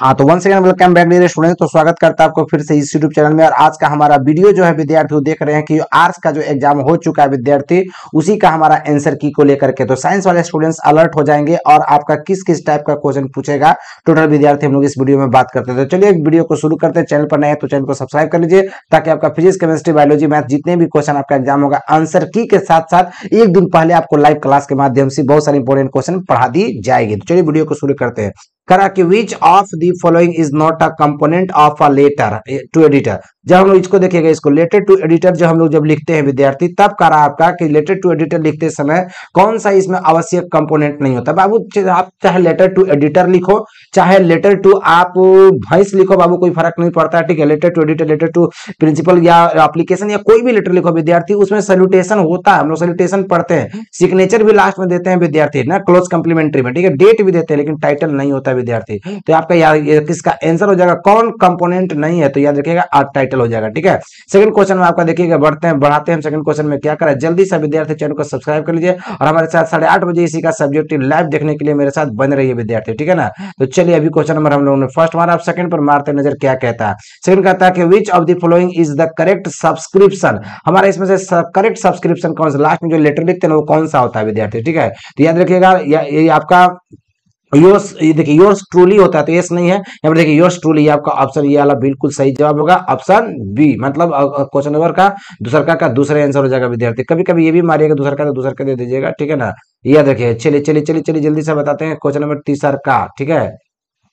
हाँ तो one second welcome back dear student तो स्वागत करता है आपको फिर से इस यूट्यूब चैनल में और आज का हमारा वीडियो जो है विद्यार्थी देख रहे हैं कि आर्ट्स का जो एग्जाम हो चुका है विद्यार्थी उसी का हमारा आंसर की को लेकर के तो साइंस वाले स्टूडेंट्स अलर्ट हो जाएंगे और आपका किस किस टाइप का क्वेश्चन पूछेगा टोटल विद्यार्थी हम लोग इस वीडियो में बात करते हैं तो चलिए वीडियो को शुरू करते हैं चैनल पर नए तो चैनल को सब्सक्राइब कर लीजिए ताकि आपका फिजिक्स केमिस्ट्री बायोलॉजी मैथ जितने भी क्वेश्चन आपका एग्जाम होगा आंसर की के साथ साथ एक दिन पहले आपको लाइव क्लास के माध्यम से बहुत सारे इंपॉर्टेंट क्वेश्चन पढ़ा दी जाएगी तो चलिए वीडियो को शुरू करते हैं correct which of the following is not a component of a letter eh, to editor जब हम लोग इसको देखेंगे इसको लेटर टू एडिटर जो हम लोग जब लिखते हैं विद्यार्थी तब कह रहा आपका कि रिलेटेड टू एडिटर लिखते समय कौन सा इसमें आवश्यक कंपोनेंट नहीं होता बाबू आप चाहे लेटर टू एडिटर लिखो चाहे लेटर टू आप भैंस लिखो बाबू कोई फर्क नहीं पड़ता ठीक है letter to editor letter to principal या अप्लीकेशन या कोई भी लेटर लिखो विद्यार्थी उसमें सल्यूटेशन होता है हम लोग सल्यूटेशन पढ़ते हैं सिग्नेचर हम्म। भी लास्ट में देते हैं विद्यार्थी ना क्लोज कंप्लीमेंट्री में ठीक है डेट भी देते हैं लेकिन टाइटल नहीं होता विद्यार्थी हम्म। तो आपका याद किसका आंसर हो जाएगा कौन कंपोनेंट नहीं है तो याद रखिएगा टाइटल कैपिटल हो जाएगा ठीक है सेकंड क्वेश्चन में आपका देखिएगा बढ़ते हैं बढ़ाते हैं सेकंड क्वेश्चन में क्या करें जल्दी से विद्यार्थी चैनल को सब्सक्राइब कर लीजिए और हमारे साथ साढ़े आठ बजे इसी का सब्जेक्टिव लाइव देखने के लिए मेरे साथ बन रही है विद्यार्थी ठीक है ना तो चलिए अभी क्वेश्चन नंबर हम लोगों ने फर्स्ट मारा आप सेकंड पर मारते नजर क्या कहता है सेकंड कहता है कि which of the following is the correct subscription हमारा इसमें से करेक्ट सब्सक्रिप्शन कौन सा लास्ट में जो लेटर लिखते हैं वो कौन सा होता है विद्यार्थी ठीक है तो याद रखिएगा या, या, आपका योर्स ये देखिए योर्स ट्रूली होता है तो यस नहीं है यहाँ पर देखिए योर्स ट्रूली आपका ऑप्शन ये वाला बिल्कुल सही जवाब होगा ऑप्शन बी मतलब क्वेश्चन नंबर का दूसर का का दूसरा आंसर हो जाएगा विद्यार्थी कभी कभी ये भी मारिएगा दूसर का तो दूसरा का दे दीजिएगा ठीक है ना यह देखिए चलिए चलिए चलिए चलिए जल्दी से बताते हैं क्वेश्चन नंबर तीसर का ठीक है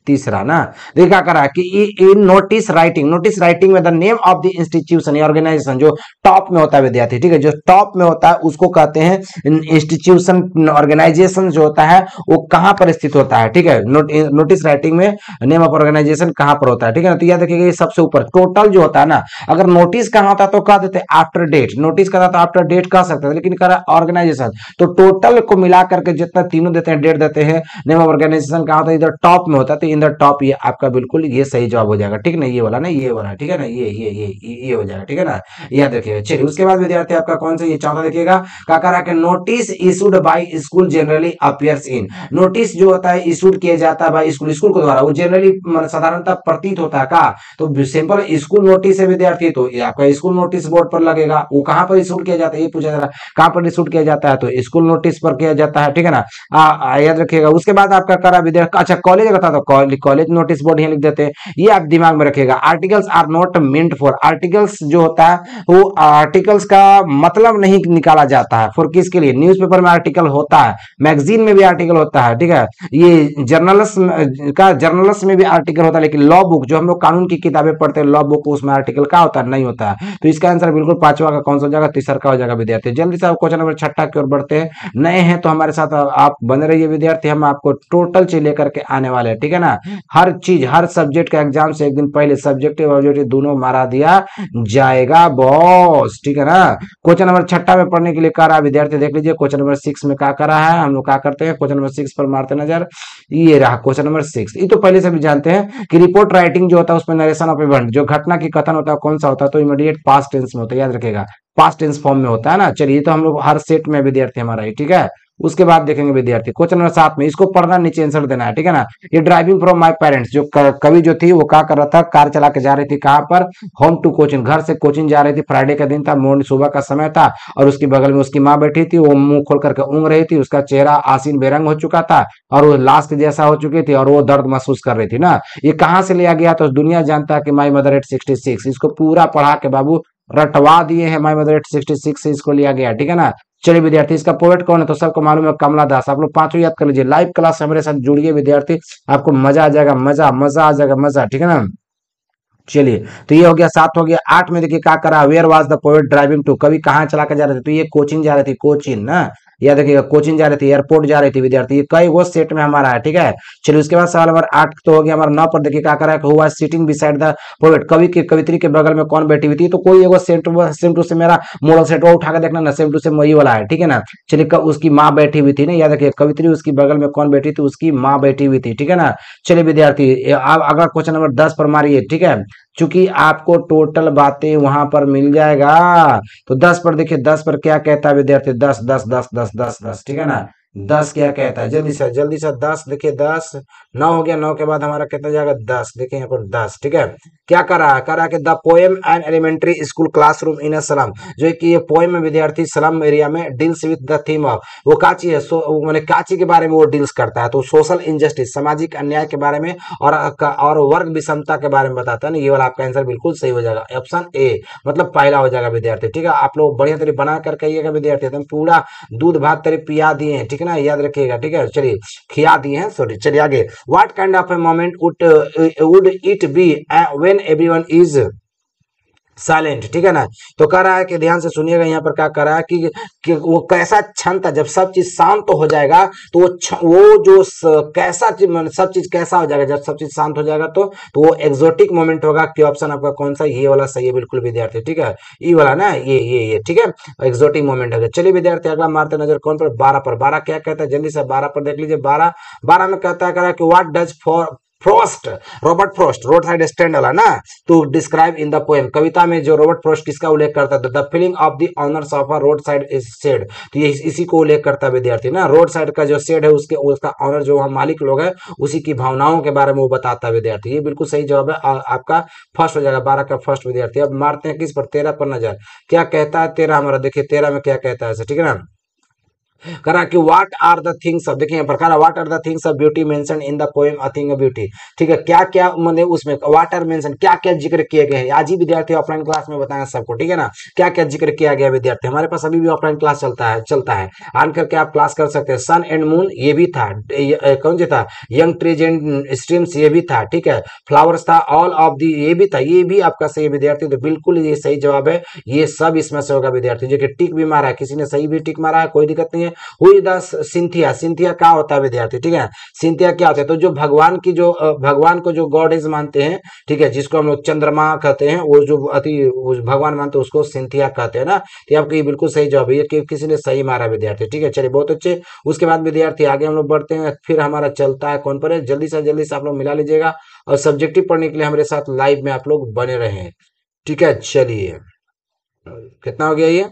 तीसरा ना देखा करा कि in notice writing notice writing में the name of the institution या ऑर्गेनाइजेशन जो टॉप में होता है विद्यार्थी ठीक है जो टॉप में होता है उसको कहते हैं इंस्टीट्यूशन ऑर्गेनाइजेशन जो होता है वो कहां पर स्थित होता है ठीक है नोटिस राइटिंग में नेम ऑफ ऑर्गेनाइजेशन कहां पर होता है ठीक है ना तो याद रखिएगा सबसे ऊपर टोटल जो होता है ना अगर नोटिस कहां होता तो कह देते आफ्टर डेट नोटिस कहता तो आफ्टर डेट कह सकते हैं लेकिन करा ऑर्गेनाइजेशन तो टोटल को मिला करके जितना तीनों देते हैं डेट देते हैं नेम ऑफ ऑर्गेनाइजेशन कहाँ होता है इधर टॉप में होता है तो इन द टॉप ये आपका बिल्कुल ये सही जवाब हो जाएगा ठीक ना ये वाला ना ये वाला ठीक है ना ये ये ये ये हो जाएगा ठीक है ना याद रखिएगा चलिए उसके बाद विद्यार्थी आपका कौन सा ये चौथा देखिएगा रहा है notice issued by school generally appears in notice जो होता है इशूड किया जाता है बाई स्कूल स्कूल के द्वारा वो जनरली मतलब साधारणतः प्रतीत होता है का तो सिंपल स्कूल नोटिस है विद्यार्थी तो आपका स्कूल नोटिस बोर्ड पर लगेगा वो कहाँ पर इशूड किया जाता है ये पूछा जा रहा है कहाँ पर इशूड किया जाता है तो स्कूल नोटिस पर किया जाता है ठीक है ना याद रखिएगा उसके बाद आपका करा विद्यार्थी अच्छा कॉलेज का था तो कॉलेज कॉलेज नोटिस बोर्ड यहाँ लिख देते हैं ये आप दिमाग में रखेगा articles are not meant for articles जो होता है वो आर्टिकल्स का मतलब नहीं निकाला जाता है फॉर किसके लिए न्यूज़पेपर में आर्टिकल होता है मैगजीन में भी आर्टिकल होता है ठीक है ये जर्नलिस्ट का जर्नलिस्ट में भी आर्टिकल होता है लेकिन लॉ बुक जो हम लोग कानून की किताबें पढ़ते हैं लॉ बुक उसमें आर्टिकल का होता है नहीं होता है तो इसका आंसर बिल्कुल पांचवा का कौन सा हो जाएगा तीसरा का हो जाएगा विद्यार्थी जल्दी से आप क्वेश्चन नंबर छठा की ओर बढ़ते हैं नए हैं तो हमारे साथ आप बने रहिए विद्यार्थी हम आपको टोटल चीज लेकर के आने वाले हैं ठीक है ना ना हर चीज हर सब्जेक्ट का एग्जाम से एक दिन पहले सब्जेक्टिव ऑब्जेक्टिव दोनों मारा दिया जाएगा बॉस ठीक है ना क्वेश्चन नंबर छठा में पढ़ने के लिए कह रहा विद्यार्थी देख लीजिए क्वेश्चन नंबर सिक्स में क्या कर रहा है हम लोग क्या करते हैं क्वेश्चन नंबर सिक्स पर मारते नजर ये रहा क्वेश्चन नंबर सिक्स ये तो पहले से भी जानते हैं कि रिपोर्ट राइटिंग जो होता है उसमें नरेशन ऑफ इवेंट जो घटना की कथन होता है कौन सा होता है तो इमीडिएट पास टेंस में होता है याद रखेगा पास टेंस फॉर्म में होता है ना चलिए तो हम लोग हर सेट में विद्यार्थी हमारा ठीक है उसके बाद देखेंगे विद्यार्थी क्वेश्चन नंबर सात में इसको पढ़ना नीचे आंसर देना है ठीक है ना ये ड्राइविंग फ्रॉम माय पेरेंट्स जो कवि जो थी वो क्या कर रहा था कार चला के जा रही थी कहाँ पर होम टू कोचिंग घर से कोचिंग जा रही थी फ्राइडे का दिन था मॉर्निंग सुबह का समय था और उसके बगल में उसकी माँ बैठी थी वो मुंह खोल करके उंग रही थी उसका चेहरा आसीन बेरंग हो चुका था और वो लास्ट जैसा हो चुकी थी और वो दर्द महसूस कर रही थी ना ये कहाँ से लिया गया तो दुनिया जानता है कि my mother at sixty six इसको पूरा पढ़ा के बाबू रटवा दिए हैं my mother at sixty six से इसको लिया गया ठीक है ना चलिए विद्यार्थी इसका पोएट कौन है तो सबको मालूम है कमला दास आप लोग पांचों याद कर लीजिए लाइव क्लास हमारे साथ जुड़िए विद्यार्थी आपको मजा आ जाएगा मजा मजा आ जाएगा मजा ठीक है ना चलिए तो ये हो गया सात हो गया आठ में देखिए क्या करा where was the poet driving to कभी कहा चला कर जा रहे थे तो ये कोचिंग जा रही थी कोचिंग ना या देखिएगा कोचिंग जा रहे थे एयरपोर्ट जा रहे थे विद्यार्थी कई वो सेट में हमारा है ठीक है चलिए उसके बाद सवाल नंबर आठ तो हो गया हमारा नौ पर देखिए क्या करा हुआ सिटिंग बिसाइड द पोवेट कवि के कवित्री के बगल में कौन बैठी हुई थी तो कोई एगो सेट सेम टू से मेरा मॉडल सेट वो उठाकर देखना ना सेम टू से वही वाला है ठीक है ना चलिए उसकी माँ बैठी हुई थी ना या देखिए कवित्री उसकी बगल में कौन बैठी थी उसकी माँ बैठी हुई थी ठीक है ना चलिए विद्यार्थी अब अगला क्वेश्चन नंबर दस पर मारिए ठीक है चूंकि आपको टोटल बातें वहां पर मिल जाएगा तो दस पर देखिए दस पर क्या कहता है विद्यार्थी दस दस दस दस दस दस ठीक है ना दस क्या कहता है जल्दी से जल्दी से दस देखिए दस नौ हो गया नौ के बाद हमारा कहता जाएगा दस देखिए यहाँ पर दस ठीक है क्या कर रहा है कह रहा है कि the poem and elementary school classroom in slum जो कि ये पोएम में विद्यार्थी सलम एरिया में deals with the theme of वो काची है सो मैंने काची के बारे में वो डील्स करता है तो सोशल इनजस्टिस सामाजिक अन्याय के बारे में और और वर्ग विषमता के बारे में बताता है ना ये वाला आपका आंसर बिल्कुल सही हो जाएगा ऑप्शन ए मतलब पहला हो जाएगा विद्यार्थी ठीक है आप लोग बढ़िया तरीके बना कर कहिएगा विद्यार्थी एकदम पूरा दूध भात तरी पिया दिए हैं ठीक है ना याद रखिएगा ठीक है चलिए खिया दिए हैं सॉरी चलिए आगे what kind of a moment would would it be way when everyone is silent ठीक है ना तो कह रहा है कि ध्यान से सुनिएगा यहाँ पर क्या कह रहा है कि, कि वो कैसा क्षण था जब सब चीज शांत तो हो जाएगा तो वो वो जो स, कैसा चीज मतलब सब चीज कैसा हो जाएगा जब सब चीज शांत हो जाएगा तो तो वो एक्सोटिक मोमेंट होगा कि ऑप्शन आपका कौन सा ये वाला सही है बिल्कुल विद्यार्थी ठीक है ये वाला ना ये ये ये ठीक है एक्सोटिक मोमेंट होगा चलिए विद्यार्थी अगला मारते नजर कौन पर बारह पर बारह क्या कहता है जल्दी से बारह पर देख लीजिए बारह बारह में कहता है कह रहा है कि what does for Frost Robert Frost road side stand वाला ना to describe in the poem कविता में जो रॉबर्ट फ्रोस्ट किसका उल्लेख करता था the feeling of the owners of a road side is said तो ये इसी को उल्लेख करता है विद्यार्थी ना रोड साइड का जो सेड है उसके उसका ऑनर जो वहां मालिक लोग है उसी की भावनाओं के बारे में वो बताता है विद्यार्थी ये बिल्कुल सही जवाब है आ, आपका फर्स्ट हो जाएगा बारह का फर्स्ट विद्यार्थी अब मारते हैं किस पर तेरह पर नजर क्या कहता है तेरह हमारा देखिए तेरह में क्या कहता है ठीक है ना करा कि what are the things of देखिए प्रकार what are the things of beauty mention in the poem a thing of beauty ठीक है क्या क्या मतलब उसमें व्हाट आर मेंशन क्या क्या जिक्र किए गए आज ही विद्यार्थी ऑफलाइन क्लास में बताया सबको ठीक है ना क्या क्या जिक्र किया गया विद्यार्थी हमारे पास अभी भी ऑफलाइन क्लास चलता है चलता है आन करके आप क्लास कर सकते हैं सन एंड मून ये भी था कौन सा था यंग ट्रीज एंड स्ट्रीम्स ये भी था ठीक है फ्लावर्स था ऑल ऑफ दी ये भी था ये भी आपका सही विद्यार्थी तो बिल्कुल ये सही जवाब है ये सब इसमें से होगा विद्यार्थी जो कि टिक भी मारा है किसी ने सही भी टिक मारा है कोई दिक्कत नहीं है हुई द सिंथिया सिंथिया क्या होता है विद्यार्थी ठीक है सिंथिया क्या होता है तो जो भगवान की जो भगवान को जो गॉड इज मानते हैं ठीक है जिसको हम लोग चंद्रमा कहते हैं वो जो अति भगवान मानते हैं उसको सिंथिया कहते हैं ना तो आपको ये बिल्कुल सही जवाब है कि किसी ने सही मारा विद्यार्थी ठीक है चलिए बहुत अच्छे उसके बाद विद्यार्थी आगे हम लोग बढ़ते हैं फिर हमारा चलता है कौन पर है जल्दी से जल्दी से आप लोग मिला लीजिएगा और सब्जेक्टिव पढ़ने के लिए हमारे साथ लाइव में आप लोग बने रहे ठीक है चलिए कितना हो गया ये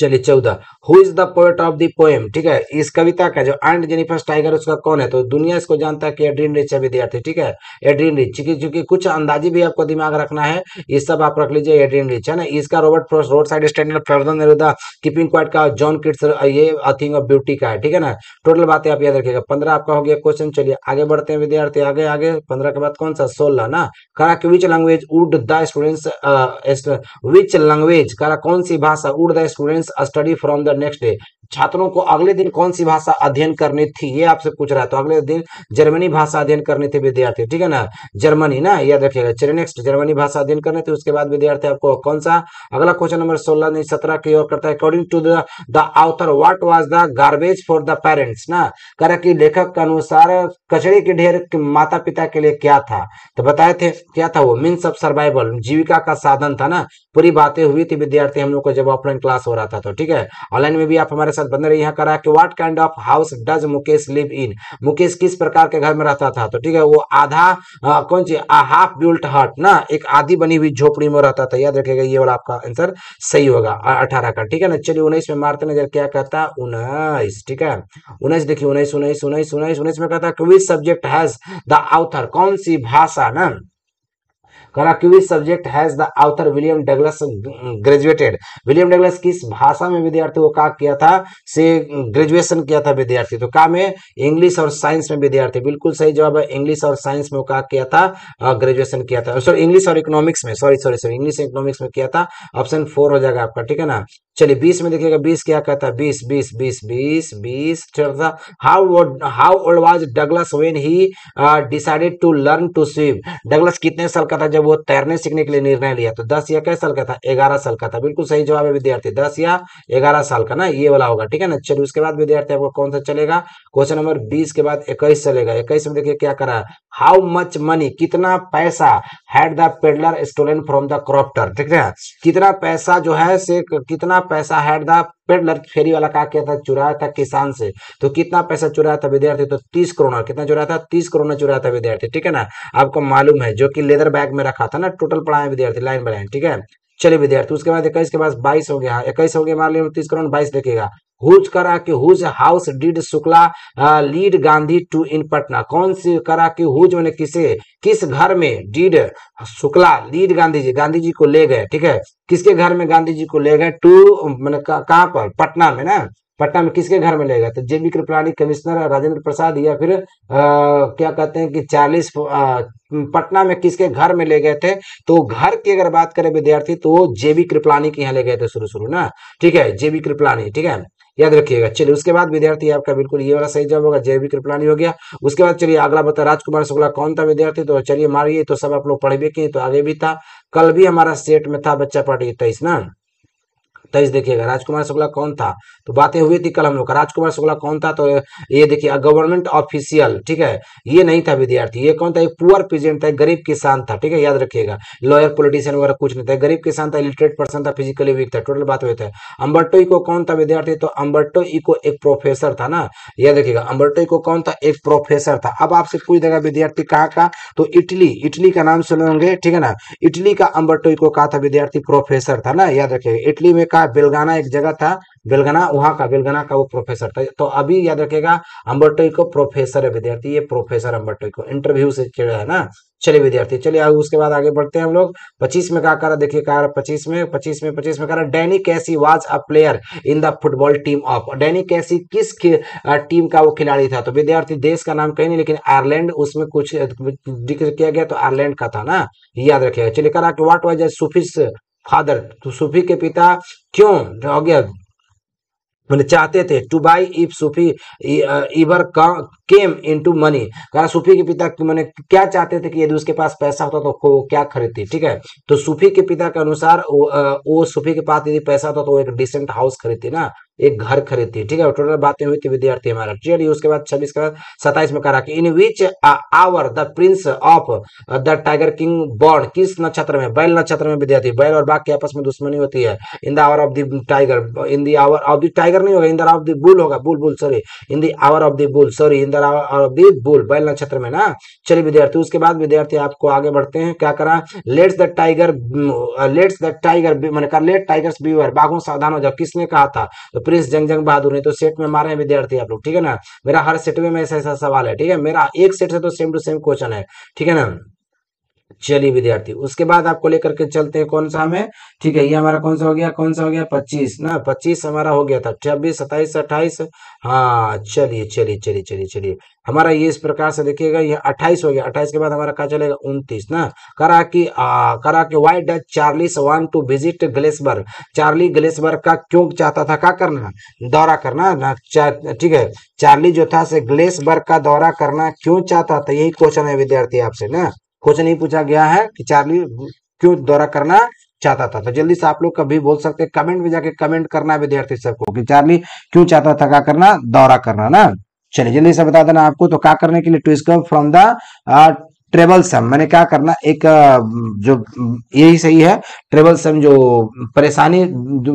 चलिए चौदह who is the poet of the poem ठीक है इस कविता का जो एंड जेनिफर्स टाइगर उसका कौन है तो दुनिया इसको जानता है कि एड्रीन रिच है विद्यार्थी ठीक है एड्रीन रिच क्योंकि चूंकि कुछ अंदाजी भी आपको दिमाग रखना है ये सब आप रख लीजिए एड्रीन रिच है ना इसका Robert Frost road side standard फेरदन कीपिंग क्वाइट का जॉन किट्स ये अ थिंग ऑफ ब्यूटी का है ठीक है ना टोटल बातें आप याद रखिएगा पंद्रह आपका हो गया क्वेश्चन चलिए आगे बढ़ते हैं विद्यार्थी आगे आगे पंद्रह के बाद कौन सा सोलह ना करा which language would the students which language करा कौन सी भाषा would the students students study from the next day छात्रों को अगले दिन कौन सी भाषा अध्ययन करनी थी ये आपसे पूछ रहा है तो अगले दिन जर्मनी भाषा अध्ययन करनी थी विद्यार्थी ठीक है ना जर्मनी ना याद रखिएगा चलिए नेक्स्ट जर्मनी भाषा अध्ययन करने थे उसके बाद विद्यार्थी आपको कौन सा अगला क्वेश्चन नंबर सोलह नहीं सत्रह की ओर करता है according to the author what was the garbage for the parents ना कर लेखक के अनुसार कचरे के ढेर माता पिता के लिए क्या था तो बताए थे क्या था वो मीन्स ऑफ सर्वाइवल जीविका का साधन था ना पूरी बातें हुई थी विद्यार्थी हम लोग को जब ऑफलाइन क्लास हो रहा था तो ठीक है ऑनलाइन में भी आप हमारे साथ क्वेश्चन बन रही यहाँ करा कि what kind of house does Mukesh live in Mukesh किस प्रकार के घर में रहता था तो ठीक है वो आधा आ, कौन सी हाफ बिल्ट हट ना एक आधी बनी हुई झोपड़ी में रहता था याद रखेगा ये वाला आपका आंसर सही होगा अठारह का ठीक है ना चलिए उन्नीस में मारते नजर क्या कहता है उन्नीस ठीक है उन्नीस देखिए उन्नीस उन्नीस उन्नीस उन्नीस में कहता है which subject has the author कौन सी भाषा ना करा which subject has the author William Douglas graduated William Douglas किस भाषा में विद्यार्थी को का किया था से ग्रेजुएशन uh, किया था विद्यार्थी तो का में इंग्लिश और साइंस में विद्यार्थी बिल्कुल सही जवाब है इंग्लिश और साइंस में का किया था ग्रेजुएशन uh, किया था सॉरी इंग्लिश और इकोनॉमिक्स में sorry sorry sorry English economics में किया था ऑप्शन फोर हो जाएगा आपका ठीक है ना चलिए बीस में देखिएगा बीस क्या कहता है बीस बीस बीस बीस बीस था how how old was Douglas when he decided to learn to swim Douglas कितने साल का था जब वो तैरने सीखने के लिए निर्णय लिया तो दस या कै साल का था ग्यारह साल का था बिल्कुल सही जवाब है विद्यार्थी दस या ग्यारह साल का ना ये वाला होगा ठीक है ना चलिए उसके बाद विद्यार्थी आपको कौन सा चलेगा क्वेश्चन नंबर बीस के बाद इक्कीस चलेगा इक्कीस में देखिए क्या करा हाउ मच मनी कितना पैसा had the peddler stolen from the cropper ठीक है कितना पैसा जो है से कितना पैसा हैड द पेडलर फेरी वाला का किया था चुराया था किसान से तो कितना पैसा चुराया था विद्यार्थी तो तीस करोड़ कितना चुराया था तीस करोड़ चुराया था विद्यार्थी ठीक है ना आपको मालूम है जो कि लेदर बैग में रखा था ना टोटल पढ़ाए विद्यार्थी लाइन बाय लाइन ठीक है चलिए विद्यार्थी उसके बाद इक्कीस के बाद बाईस हो गया इक्कीस हो गया मान लिया तीस करोड़ बाईस देखेगा हुज करा कि whose house did Shukla lead Gandhi to in Patna कौन सी करा कि हुज मैंने किसे किस घर में डीड शुक्ला लीड गांधी जी गांधी जी को ले गए ठीक है किसके घर में गांधी जी को ले गए टू मैंने कहाँ पर पटना में ना पटना में किसके घर में लेगा तो जेबी कृपलानी कमिश्नर राजेंद्र प्रसाद या फिर आ, क्या कहते हैं कि चालीस पटना में किसके घर में ले गए थे तो घर की अगर बात करें विद्यार्थी तो वो जेबी कृपलानी के यहाँ ले गए थे शुरू शुरू ना ठीक है जेबी कृपलानी ठीक है याद रखिएगा चलिए उसके बाद विद्यार्थी आपका बिल्कुल ये वाला सही जवाब होगा जेबी कृपलानी हो गया उसके बाद चलिए अगला बता राजकुमार शुक्ला कौन था विद्यार्थी तो चलिए मारिए तो सब आप लोग पढ़ भी किए तो आगे भी था कल भी हमारा सेट में था बच्चा पढ़ी तेईस ना तेईस तो देखिएगा राजकुमार शुक्ला कौन था तो बातें हुई थी कल हम लोग का राजकुमार शुक्ला कौन था तो ये देखिए गवर्नमेंट ऑफिशियल ठीक है ये नहीं था विद्यार्थी ये कौन था एक पुअर पीजेंट था गरीब किसान था ठीक है याद रखिएगा लॉयर पोलिटिशियन वगैरह कुछ नहीं था गरीब किसान था इलिटरेट पर्सन था फिजिकली वीक था टोटल बात हुए थे अम्बर्टो इको कौन था विद्यार्थी तो अम्बर्टो इको एक प्रोफेसर था ना याद रखिएगा अम्बर्टो इको कौन था एक प्रोफेसर था अब आपसे पूछ देगा विद्यार्थी कहाँ का तो इटली इटली का नाम सुनोगे ठीक है ना इटली का अम्बर्टो इको कहा था विद्यार्थी प्रोफेसर था ना याद रखिएगा इटली में कहा था बेलगाना एक जगह था बेलगाना वहां का बेलगाना का वो प्रोफेसर था तो अभी याद रखेगा अम्बरटोई को प्रोफेसर है विद्यार्थी ये प्रोफेसर अम्बरटोई को इंटरव्यू से चिड़ा है ना चलिए विद्यार्थी चलिए उसके बाद आगे बढ़ते हैं हम लोग पच्चीस में क्या रहा देखिए कहा पच्चीस में पच्चीस में पच्चीस में कह करा Danny Casey was a player in the football team of Danny Casey किस टीम का वो खिलाड़ी था तो विद्यार्थी देश का नाम कहीं नहीं लेकिन आयरलैंड उसमें कुछ जिक्र किया गया तो आयरलैंड का था ना याद रखेगा चलिए करा कि वाट वाज सूफिस फादर तो सूफी के पिता क्यों डॉगिया मैंने चाहते थे to buy if Sophie ever came into money कहा सूफी के पिता मैंने क्या चाहते थे कि यदि उसके पास पैसा होता तो वो क्या खरीदती ठीक है तो सूफी के पिता के अनुसार वो, वो सूफी के पास यदि पैसा होता तो वो एक डिसेंट हाउस खरीदती ना एक घर खरीदती है ठीक है टोटल बातें हुई थी विद्यार्थी हमारा चलिए उसके बाद छब्बीस का बाद सताइस में करा कि in which hour the prince of the tiger king born किस नक्षत्र में बैल नक्षत्र में विद्यार्थी बैल और बाघ के आपस में दुश्मनी होती है in the hour of the tiger in the hour of the tiger नहीं होगा in the of the bull होगा bull bull sorry in the hour of the bull sorry in the hour of the bull बैल नक्षत्र में ना चलिए विद्यार्थी उसके बाद विद्यार्थी आपको आगे बढ़ते हैं क्या करा let's the tiger let's the tiger मैंने कहा लेट टाइगर बीवर बाघों सावधान हो जाओ किसने कहा था प्रिंस जंग जंग बहादुर ने तो सेट में मारे हैं विद्यार्थी आप लोग ठीक है ना मेरा हर सेट में ऐसा ऐसा सवाल है ठीक है मेरा एक सेट से तो सेम टू सेम क्वेश्चन है ठीक है ना चलिए विद्यार्थी उसके बाद आपको लेकर के चलते हैं कौन सा हमें ठीक है ये हमारा कौन सा हो गया कौन सा हो गया पच्चीस ना पच्चीस हमारा हो गया था छब्बीस सत्ताईस अट्ठाईस हाँ चलिए चलिए चलिए चलिए चलिए हमारा ये इस प्रकार से देखिएगा ये अट्ठाईस हो गया अट्ठाईस के बाद हमारा कहा चलेगा उन्तीस ना करा की आ, करा की why does Charlie's want to visit Galesburg Charlie Galesburg का क्यों चाहता था क्या करना दौरा करना ठीक है चार्ली जो था से ग्लेसबर्ग का दौरा करना क्यों चाहता था यही क्वेश्चन है विद्यार्थी आपसे ना कुछ नहीं पूछा गया है कि चार्ली क्यों दौरा करना चाहता था तो जल्दी से आप लोग कभी बोल सकते कमेंट में जाके कमेंट करना विद्यार्थी सबको कि चार्ली क्यों चाहता था क्या करना दौरा करना ना चलिए जल्दी से बता देना आपको तो क्या करने के लिए to escape from the troublesome मैंने क्या करना एक जो यही सही है ट्रेबल सम जो परेशानी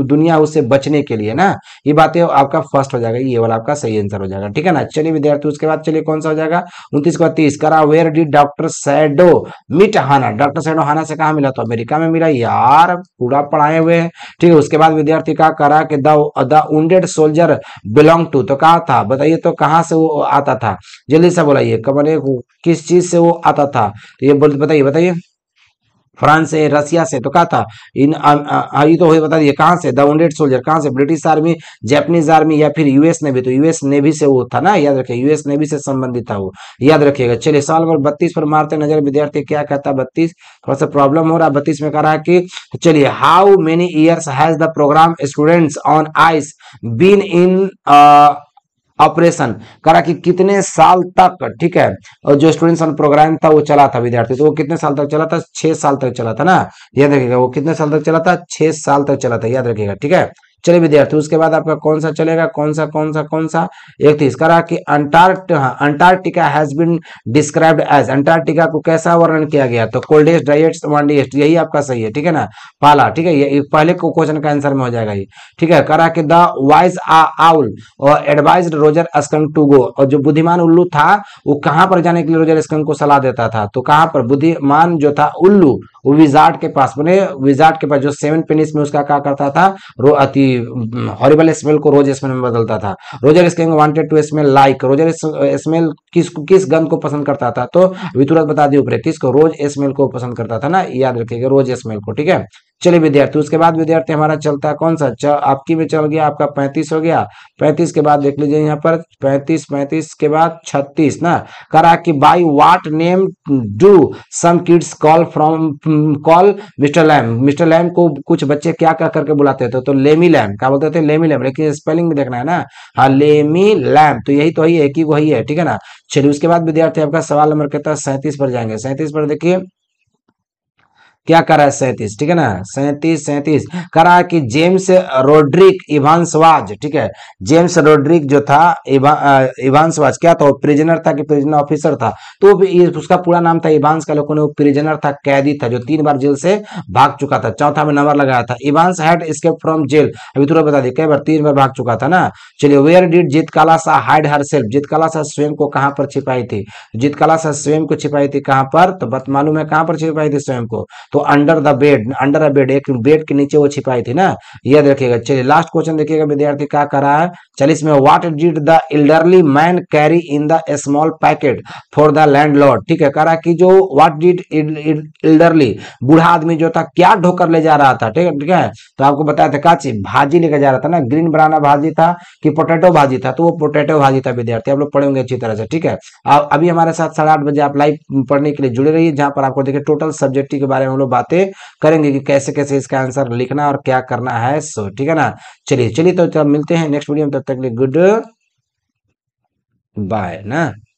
दुनिया उससे बचने के लिए ना ये बातें आपका फर्स्ट हो जाएगा ये वाला आपका सही आंसर हो जाएगा ठीक है ना चलिए विद्यार्थी उसके बाद चलिए कौन सा हो जाएगा उन्तीस के बाद तीस करा वेयर डी डॉक्टर सैडो मिट हाना डॉक्टर सैडो हाना से कहा मिला तो अमेरिका में मिला यार पूरा पढ़ाए हुए हैं ठीक है उसके बाद विद्यार्थी का करा कि द सोल्जर बिलोंग टू तो कहा था बताइए तो कहाँ से वो आता था जल्दी से बोलाइए कमरे किस चीज से वो आता था तो ये बोलते बताइए बताइए फ्रांस से रसिया से तो कहा था इन आई तो हुए बता दिए कहाँ से द सोल्जर कहाँ से ब्रिटिश आर्मी जैपनीज आर्मी या फिर यूएस नेवी तो यूएस नेवी से वो था ना याद रखिए यूएस नेवी से संबंधित था वो याद रखिएगा चलिए साल नंबर बत्तीस पर मारते नजर विद्यार्थी क्या कहता है बत्तीस थोड़ा सा प्रॉब्लम हो रहा है बत्तीस में कह रहा है कि तो चलिए how many years has the programme students on ice been in operation करा कि कितने साल तक ठीक है और जो स्टूडेंट्स ऑन प्रोग्राम था वो चला था विद्यार्थी तो वो कितने साल तक चला था छह साल तक चला था ना याद रखिएगा वो कितने साल तक चला था छह साल तक चला था याद रखिएगा ठीक है चलिए विद्यार्थी उसके बाद आपका कौन सा चलेगा कौन सा कौन सा कौन सा एक तो रहा कि Antarct Antarctica has been described as Antarctica को कैसा वर्णन किया गया तो कोल्डेस्ट ड्राइएस्ट वांडेस्ट यही आपका सही है ठीक है ना पाला ठीक है ये पहले क्वेश्चन का आंसर में हो जाएगा ये ठीक है करा कि द वाइज आउल और advise Roger Skunk to go और जो बुद्धिमान उल्लू था वो कहाँ पर जाने के लिए रोजर अस्कंग को सलाह देता था तो कहाँ पर बुद्धिमान जो था उल्लू वो के पास बने विजार्ट के पास जो सेवन पेनिस में उसका क्या करता था रो अति हॉरिबल स्मेल को रोज स्मेल में बदलता था Roger Skunk wanted to smell like Roger smell किस किस गंध को पसंद करता था तो अभी तुरंत बता दिए ऊपर किसको रोज स्मेल को पसंद करता था ना याद रखिएगा रोज स्मेल को ठीक है चलिए विद्यार्थी उसके बाद विद्यार्थी हमारा चलता है कौन सा च आपकी में चल गया आपका पैंतीस हो गया पैंतीस के बाद देख लीजिए यहाँ पर पैंतीस पैंतीस के बाद छत्तीस ना करा कि by what name do some kids call from call Mister Lamb Mister Lamb को कुछ बच्चे क्या कह करके बुलाते थे तो लेमी लैम क्या बोलते थे लेमी लैम लेकिन स्पेलिंग भी देखना है ना हाँ लेमी लैम तो यही तो ही है कि वही है ठीक है ना चलिए उसके बाद विद्यार्थी आपका सवाल नंबर कहता है सैंतीस पर जाएंगे सैंतीस पर देखिए क्या कर रहा है सैंतीस ठीक है ना सैंतीस सैंतीस कर रहा है कि जेम्स रोड्रिक इवानसवाज ठीक है जेम्स रोड्रिक जो था इवानसवाज क्या था वो प्रिजनर था कि प्रिजनर ऑफिसर था तो उसका पूरा नाम था इवान्स का लोगों ने वो प्रिजनर था कैदी था जो तीन बार जेल से भाग चुका था चौथा में नंबर लगाया था Evans had escape from jail अभी तुरंत बता दी कई बार तीन बार भाग चुका था ना चलिए where did Jeet Kala Shah hide herself Jeet Kala Shah स्वयं को कहां पर छिपाई थी जीत काला शाह स्वयं को छिपाई थी कहां पर तो बत मालूम है कहां पर छिपाई थी स्वयं को तो under the bed under a bed एक बेड के नीचे वो छिपाई थी ना याद देखिएगा चलिए लास्ट क्वेश्चन देखिएगा विद्यार्थी क्या करा है चालीस में what did the elderly man carry in the small packet for the landlord ठीक है करा कि जो व्हाट डिड एल्डरली बूढ़ा आदमी जो था क्या ढोकर ले जा रहा था ठीक है ठीक है तो आपको बताया था काची भाजी लेकर जा रहा था ना ग्रीन बनाना भाजी था कि पोटेटो भाजी था तो वो पोटेटो भाजी था विद्यार्थी आप लोग पढ़ेंगे अच्छी तरह से ठीक है अभी हमारे साथ साढ़े आठ बजे आप लाइव पढ़ने के लिए जुड़े रहिए जहां पर आपको देखिए टोटल सब्जेक्ट के बारे में लोग बातें करेंगे कि कैसे कैसे इसका आंसर लिखना और क्या करना है सो ठीक है ना चलिए चलिए तो, तो मिलते हैं नेक्स्ट वीडियो में तब तक के लिए गुड बाय ना